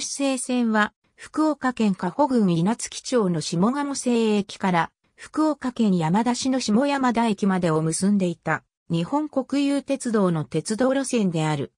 し製線は、福岡県加保郡稲月町の下鴨西駅から、福岡県山田市の下山田駅までを結んでいた、日本国有鉄道の鉄道路線である。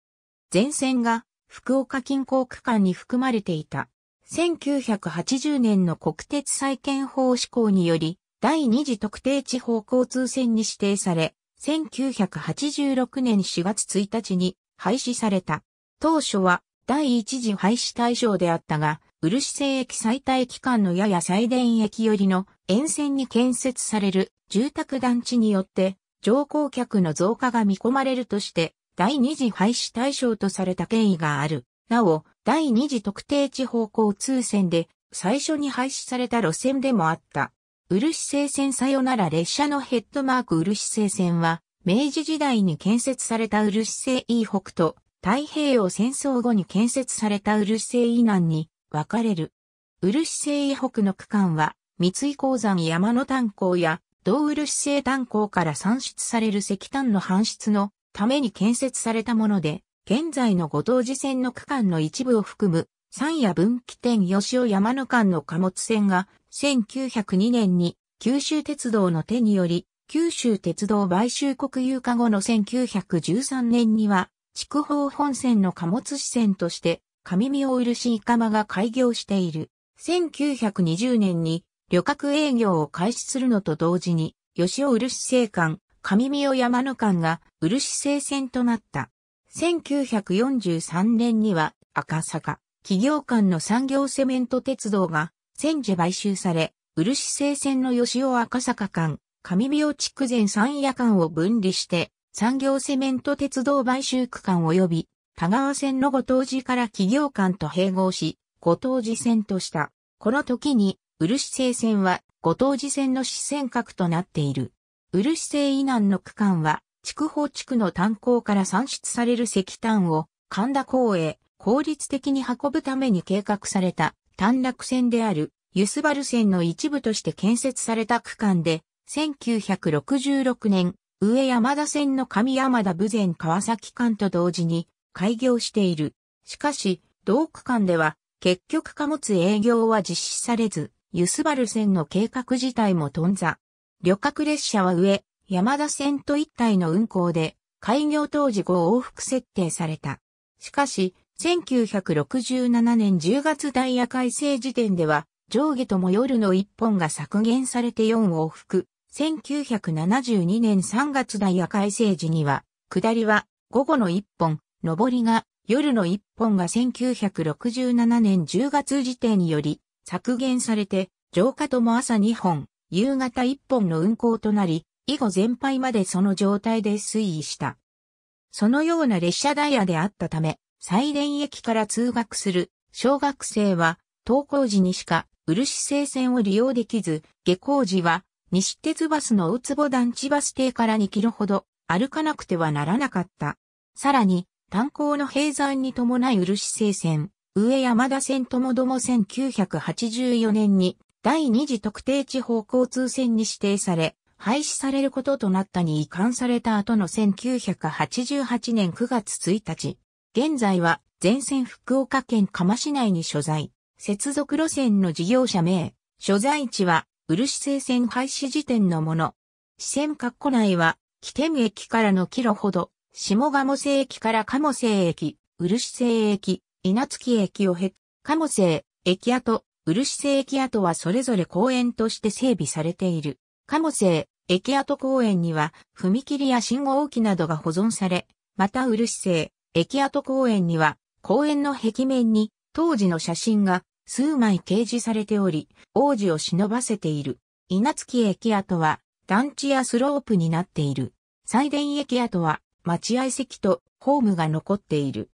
全線が、福岡近郊区間に含まれていた。1980年の国鉄再建法施行により、第二次特定地方交通線に指定され、1986年4月1日に廃止された。当初は第一次廃止対象であったが、漆製駅最大期間のやや最電駅寄りの沿線に建設される住宅団地によって乗降客の増加が見込まれるとして第二次廃止対象とされた経緯がある。なお、第二次特定地方交通線で最初に廃止された路線でもあった。漆製線さよなら列車のヘッドマーク漆製線は明治時代に建設された漆製 E 北と太平洋戦争後に建設された漆製以南に分かれる。漆製以北の区間は、三井鉱山山の炭鉱や、銅漆製炭鉱から産出される石炭の搬出のために建設されたもので、現在のご当寺線の区間の一部を含む、山野分岐点吉尾山の間の貨物線が、1902年に九州鉄道の手により、九州鉄道買収国有化後の1913年には、筑豊本線の貨物支線として、上見を漆まが開業している。1920年に旅客営業を開始するのと同時に、吉尾漆生館、上見尾山野館が漆生線となった。1943年には赤坂、企業間の産業セメント鉄道が戦時買収され、漆生線の吉尾赤坂間、上尾地筑前三夜間を分離して、産業セメント鉄道買収区間及び、田川線のご当時から企業間と併合し、ご当時線とした。この時に、漆製線は、ご当時線の支線角となっている。漆製以南の区間は、筑豊地区の炭鉱から産出される石炭を、神田港へ効率的に運ぶために計画された、短絡線である、ユスバル線の一部として建設された区間で、1966年、上山田線の上山田武前川崎間と同時に開業している。しかし、同区間では結局貨物営業は実施されず、ゆすばる線の計画自体も頓挫。旅客列車は上、山田線と一体の運行で、開業当時5往復設定された。しかし、1967年10月ダイヤ改正時点では、上下とも夜の1本が削減されて4往復、1972年3月ダイヤ改正時には、下りは午後の1本、上りが夜の1本が1967年10月時点により削減されて、上下とも朝2本、夕方1本の運行となり、以後全廃までその状態で推移した。そのような列車ダイヤであったため、西電駅から通学する小学生は登校時にしか漆製線を利用できず、下校時は西鉄バスの大坪団地バス停から2キロほど歩かなくてはならなかった。さらに、炭鉱の閉山に伴い漆製線、上山田線ともども1984年に第二次特定地方交通線に指定され、廃止されることとなったに移管された後の1988年9月1日、現在は全線福岡県釜市内に所在、接続路線の事業者名、所在地は漆製線廃止時点のもの。支線括弧内は、起点駅からのキロほど、下鴨瀬駅から鴨瀬駅、漆製駅、稲月駅を経、鴨瀬、駅跡、漆製駅跡はそれぞれ公園として整備されている。鴨瀬、駅跡公園には、踏切や信号機などが保存され、また漆製、駅跡公園には、公園の壁面に、当時の写真が数枚掲示されており、王子を忍ばせている。稲月駅跡は、団地やスロープになっている。祭殿駅跡は、待合席とホームが残っている。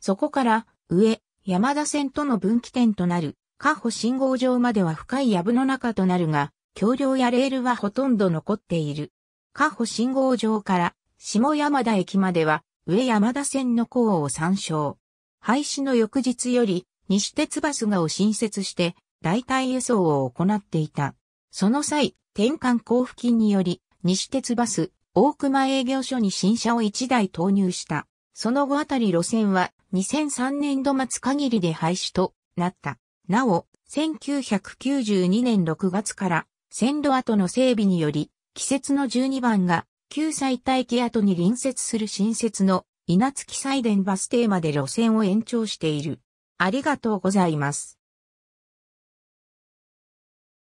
そこから、上、山田線との分岐点となる、加歩信号場までは深い藪の中となるが、橋梁やレールはほとんど残っている。加歩信号場から、下山田駅までは、上山田線の校を参照。廃止の翌日より、西鉄バスがを新設して、代替輸送を行っていた。その際、転換交付金により、西鉄バス、大熊営業所に新車を1台投入した。その後あたり路線は2003年度末限りで廃止となった。なお、1992年6月から線路跡の整備により、季節の12番が旧埼大気跡に隣接する新設の稲月祭伝バス停まで路線を延長している。ありがとうございます。